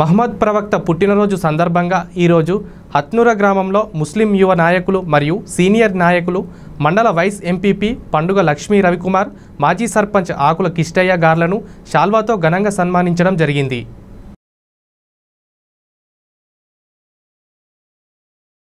మహమ్మద్ ప్రవక్త పుట్టినరోజు సందర్భంగా ఈరోజు హత్నూర గ్రామంలో ముస్లిం యువ నాయకులు మరియు సీనియర్ నాయకులు మండల వైస్ ఎంపీపీ పండుగ లక్ష్మీ రవికుమార్ మాజీ సర్పంచ్ ఆకుల కిష్టయ్య గార్లను శాల్వాతో ఘనంగా సన్మానించడం జరిగింది